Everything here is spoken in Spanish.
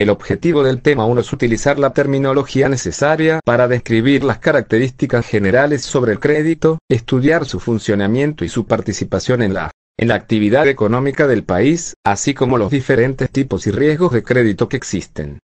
El objetivo del tema 1 es utilizar la terminología necesaria para describir las características generales sobre el crédito, estudiar su funcionamiento y su participación en la en la actividad económica del país, así como los diferentes tipos y riesgos de crédito que existen.